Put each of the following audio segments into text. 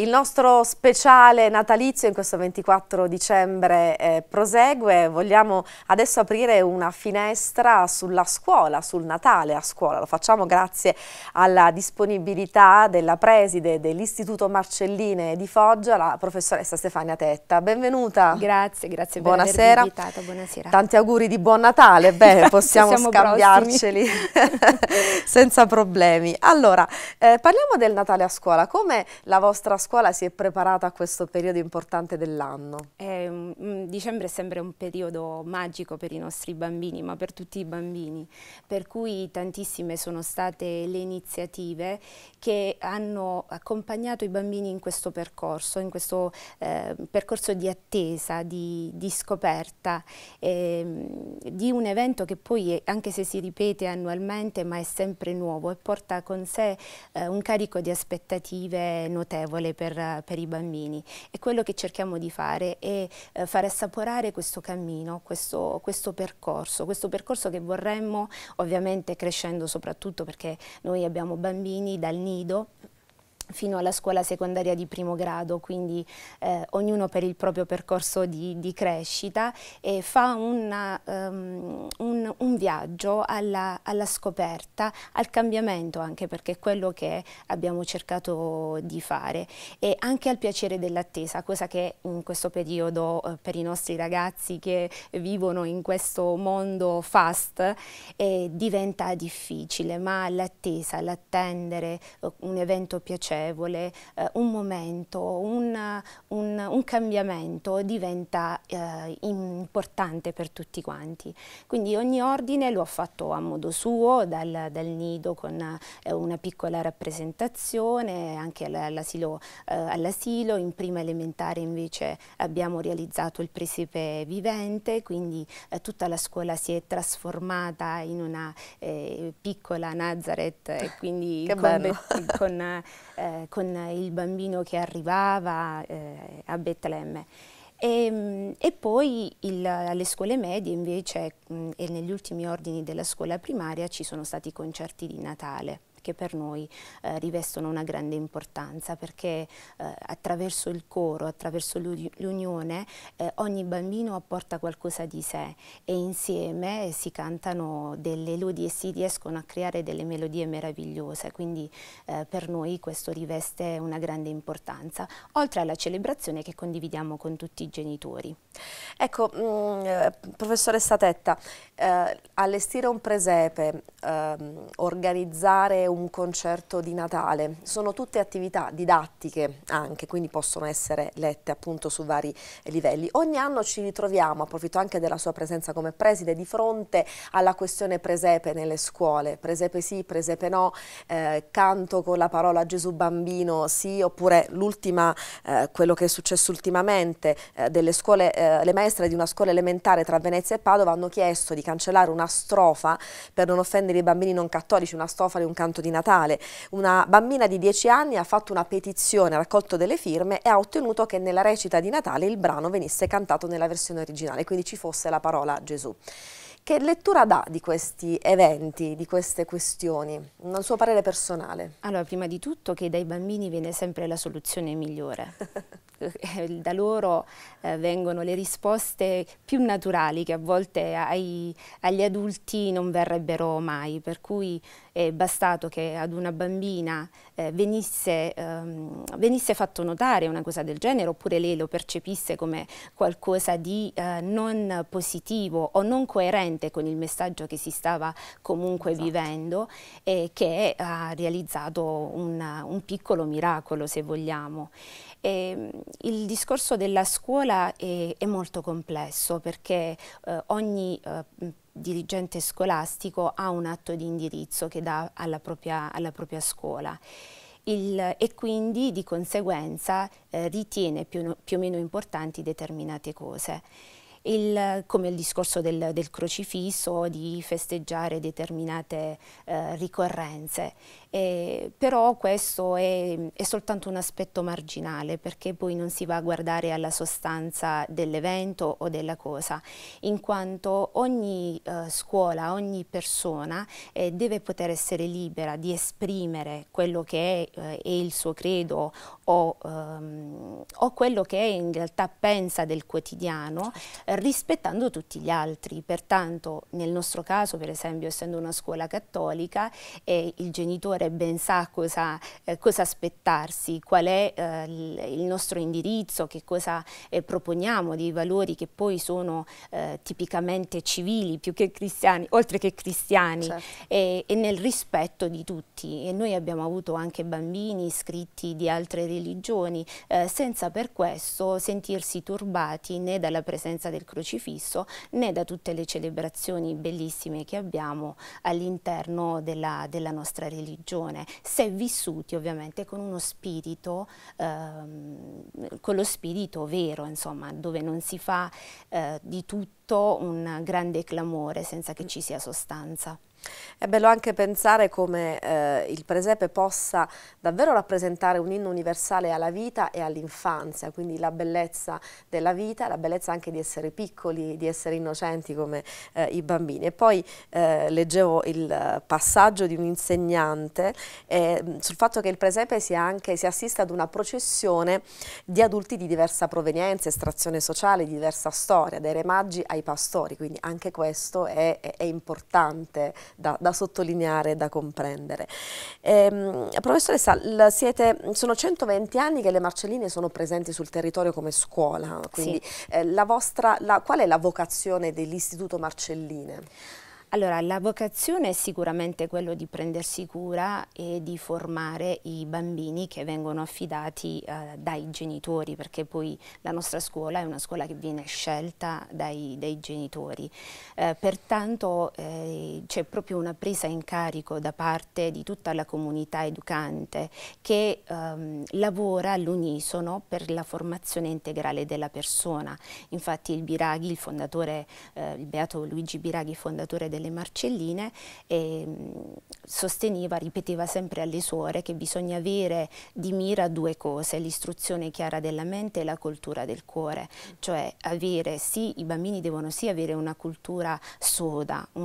Il nostro speciale natalizio in questo 24 dicembre eh, prosegue, vogliamo adesso aprire una finestra sulla scuola, sul Natale a scuola, lo facciamo grazie alla disponibilità della preside dell'Istituto Marcelline di Foggia, la professoressa Stefania Tetta. Benvenuta. Grazie, grazie per buonasera. avermi invitato, buonasera. Tanti auguri di buon Natale, beh possiamo scambiarceli senza problemi. Allora, eh, parliamo del Natale a scuola, come la vostra scuola scuola si è preparata a questo periodo importante dell'anno? Eh, mm, mm, dicembre è sempre un periodo magico per i nostri bambini, ma per tutti i bambini, per cui tantissime sono state le iniziative che hanno accompagnato i bambini in questo percorso, in questo eh, percorso di attesa, di, di scoperta, eh, di un evento che poi, anche se si ripete annualmente, ma è sempre nuovo e porta con sé eh, un carico di aspettative notevole per, per, i bambini e quello che cerchiamo di fare è eh, far assaporare questo cammino, questo, questo, percorso, questo percorso che vorremmo ovviamente crescendo soprattutto perché noi abbiamo bambini dal nido fino alla scuola secondaria di primo grado, quindi eh, ognuno per il proprio percorso di, di crescita e fa una, um, ehm, un un, viaggio alla, alla, scoperta, al cambiamento anche perché è quello che abbiamo cercato di fare e anche al piacere dell'attesa, cosa che in questo periodo eh, per i nostri ragazzi che vivono in questo mondo fast eh, diventa difficile, ma l'attesa, l'attendere eh, un evento piacevole, eh, un momento, un, un, un cambiamento diventa eh, importante per tutti quanti. Quindi ogni ordine lo ha fatto a modo suo, dal, dal nido con eh, una piccola rappresentazione, anche all'asilo, eh, all in prima elementare invece abbiamo realizzato il presepe vivente, quindi eh, tutta la scuola si è trasformata in una eh, piccola Nazareth e quindi con, con, eh, con, il bambino che arrivava eh, a Betlemme. E, ehm, e poi il, alle scuole medie invece mh, e negli ultimi ordini della scuola primaria ci sono stati concerti di Natale che per noi eh, rivestono una grande importanza perché eh, attraverso il coro, attraverso l'unione, eh, ogni bambino apporta qualcosa di sé e insieme si cantano delle lodi e si riescono a creare delle melodie meravigliose, quindi eh, per noi questo riveste una grande importanza, oltre alla celebrazione che condividiamo con tutti i genitori. Ecco, mh, mm, eh, professoressa Tetta, eh, allestire un presepe, ehm, organizzare un concerto di Natale. Sono tutte attività didattiche anche, quindi possono essere lette appunto su vari livelli. Ogni anno ci ritroviamo, approfitto anche della sua presenza come preside, di fronte alla questione presepe nelle scuole. Presepe sì, presepe no, eh, canto con la parola Gesù bambino sì, oppure l'ultima, eh, quello che è successo ultimamente, eh, delle scuole, eh, le maestre di una scuola elementare tra Venezia e Padova hanno chiesto di cancellare una strofa per non offendere i bambini non cattolici, una strofa di un canto mercato di Natale. Una bambina di 10 anni ha fatto una petizione, ha raccolto delle firme e ha ottenuto che nella recita di Natale il brano venisse cantato nella versione originale, quindi ci fosse la parola Gesù. Che lettura dà di questi eventi, di queste questioni, nel suo parere personale? Allora, prima di tutto che dai bambini viene sempre la soluzione migliore. Eh, da loro eh, vengono le risposte più naturali che a volte ai, agli adulti non verrebbero mai, per cui è bastato che ad una bambina eh, venisse, ehm, venisse, fatto notare una cosa del genere oppure lei lo percepisse come qualcosa di eh, non positivo o non coerente con il messaggio che si stava comunque esatto. vivendo e che ha realizzato una, un piccolo miracolo se vogliamo. E, ehm, il discorso della scuola è, è molto complesso perché eh, ogni eh, dirigente scolastico ha un atto di indirizzo che dà alla propria, alla propria scuola. Il, e quindi di conseguenza eh, ritiene più, più, o meno importanti determinate cose. Il, come il discorso del, del crocifisso, di festeggiare determinate eh, ricorrenze eh, però questo è, è, soltanto un aspetto marginale perché poi non si va a guardare alla sostanza dell'evento o della cosa, in quanto ogni eh, scuola, ogni persona eh, deve poter essere libera di esprimere quello che è, eh, è il suo credo o, ehm, o, quello che è in realtà pensa del quotidiano certo. rispettando tutti gli altri. Pertanto nel nostro caso, per esempio, essendo una scuola cattolica, eh, il genitore genere ben sa cosa, eh, cosa aspettarsi, qual è eh, il nostro indirizzo, che cosa eh, proponiamo dei valori che poi sono eh, tipicamente civili più che cristiani, oltre che cristiani, certo. e, e, nel rispetto di tutti. E noi abbiamo avuto anche bambini iscritti di altre religioni, eh, senza per questo sentirsi turbati né dalla presenza del crocifisso né da tutte le celebrazioni bellissime che abbiamo all'interno della, della nostra religione religione, se vissuti ovviamente con uno spirito, ehm, con lo spirito vero, insomma, dove non si fa eh, di tutto un grande clamore senza che mm. ci sia sostanza. È bello anche pensare come eh, il presepe possa davvero rappresentare un inno universale alla vita e all'infanzia, quindi la bellezza della vita, la bellezza anche di essere piccoli, di essere innocenti come eh, i bambini. E poi eh, leggevo il passaggio di un insegnante eh, sul fatto che il presepe si, anche, si assiste ad una processione di adulti di diversa provenienza, estrazione sociale, di diversa storia, dai re ai pastori, quindi anche questo è, è, è importante da, da sottolineare, da comprendere. Ehm, professoressa, siete, sono 120 anni che le Marcelline sono presenti sul territorio come scuola, quindi sì. eh, la vostra, la, qual è la vocazione dell'Istituto Marcelline? Allora, la vocazione è sicuramente quella di prendersi cura e di formare i bambini che vengono affidati eh, dai genitori, perché poi la nostra scuola è una scuola che viene scelta dai, dai genitori. Eh, pertanto eh, c'è proprio una presa in carico da parte di tutta la comunità educante che ehm, lavora all'unisono per la formazione integrale della persona. Infatti il Biraghi, il fondatore, eh, il Beato Luigi Biraghi, fondatore del delle Marcelline eh, sosteneva, ripeteva sempre alle suore che bisogna avere di mira due cose, l'istruzione chiara della mente e la cultura del cuore, cioè avere sì, i bambini devono sì avere una cultura soda, eh,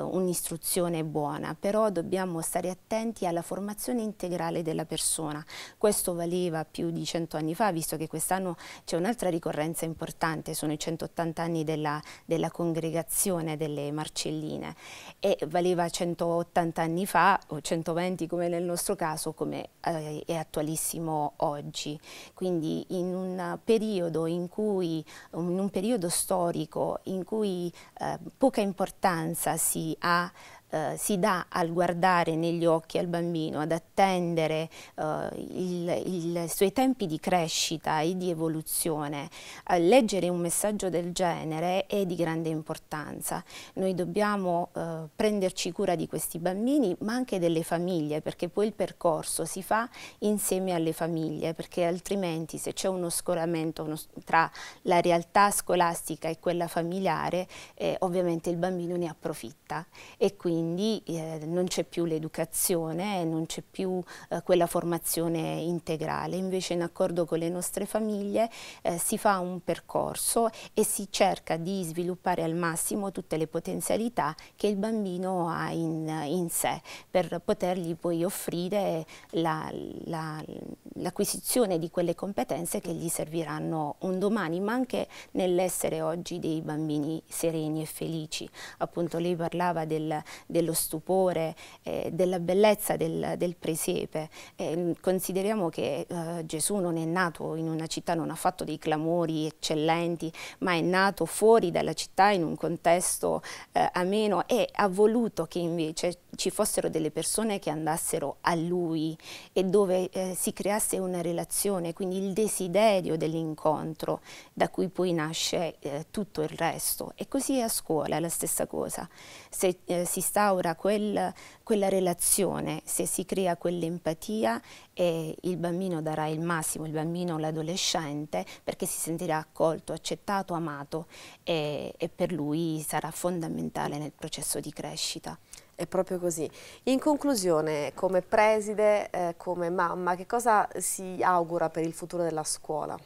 un'istruzione eh, un buona, però dobbiamo stare attenti alla formazione integrale della persona. Questo valeva più di cento anni fa, visto che quest'anno c'è un'altra ricorrenza importante, sono i 180 anni della, della congregazione delle Marcelline mascelline e valeva 180 anni fa o 120 come nel nostro caso come eh, è attualissimo oggi. Quindi in un periodo, in cui, in un periodo storico in cui eh, poca importanza si ha eh, si dà al guardare negli occhi al bambino, ad attendere eh, i suoi tempi di crescita e di evoluzione. Eh, leggere un messaggio del genere è di grande importanza. Noi dobbiamo eh, prenderci cura di questi bambini, ma anche delle famiglie, perché poi il percorso si fa insieme alle famiglie, perché altrimenti se c'è uno scoramento uno, tra la realtà scolastica e quella familiare, eh, ovviamente il bambino ne approfitta e quindi quindi eh, non c'è più l'educazione, non c'è più eh, quella formazione integrale, invece in accordo con le nostre famiglie eh, si fa un percorso e si cerca di sviluppare al massimo tutte le potenzialità che il bambino ha in, in sé per potergli poi offrire l'acquisizione la, la, di quelle competenze che gli serviranno un domani, ma anche nell'essere oggi dei bambini sereni e felici. Appunto lei parlava del, dello stupore, eh, della bellezza del, del presepe. Eh, consideriamo che eh, Gesù non è nato in una città, non ha fatto dei clamori eccellenti, ma è nato fuori dalla città in un contesto eh, ameno e ha voluto che invece ci fossero delle persone che andassero a lui e dove eh, si creasse una relazione, quindi il desiderio dell'incontro da cui poi nasce eh, tutto il resto. E così a scuola la stessa cosa. Se si sta instaura quel, quella relazione, se si crea quell'empatia, eh, il bambino darà il massimo, il bambino o l'adolescente, perché si sentirà accolto, accettato, amato e, e per lui sarà fondamentale nel processo di crescita. È proprio così. In conclusione, come preside, eh, come mamma, che cosa si augura per il futuro della scuola?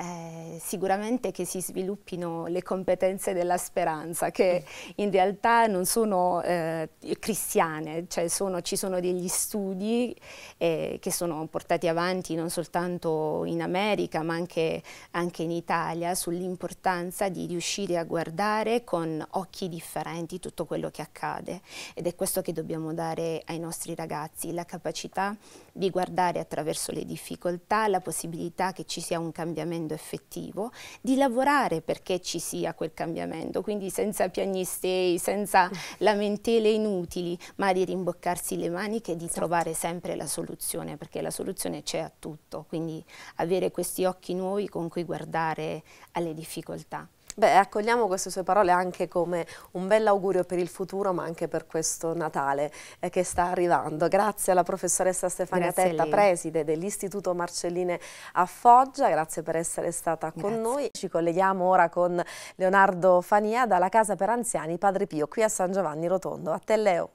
eh, sicuramente che si sviluppino le competenze della speranza, che mm. in realtà non sono eh, cristiane, cioè sono, ci sono degli studi eh, che sono portati avanti non soltanto in America ma anche, anche in Italia sull'importanza di riuscire a guardare con occhi differenti tutto quello che accade ed è questo che dobbiamo dare ai nostri ragazzi, la capacità di guardare attraverso le difficoltà, la possibilità che ci sia un cambiamento cambiamento effettivo, di lavorare perché ci sia quel cambiamento, quindi senza piagnistei, senza mm. lamentele inutili, ma di rimboccarsi le maniche e di esatto. trovare sempre la soluzione, perché la soluzione c'è a tutto, quindi avere questi occhi nuovi con cui guardare alle difficoltà. Beh, accogliamo queste sue parole anche come un bel augurio per il futuro, ma anche per questo Natale eh, che sta arrivando. Grazie alla professoressa Stefania grazie Tetta, preside dell'Istituto Marcelline a Foggia, grazie per essere stata grazie. con noi. Ci colleghiamo ora con Leonardo Fania dalla Casa per Anziani Padre Pio, qui a San Giovanni Rotondo. A te Leo.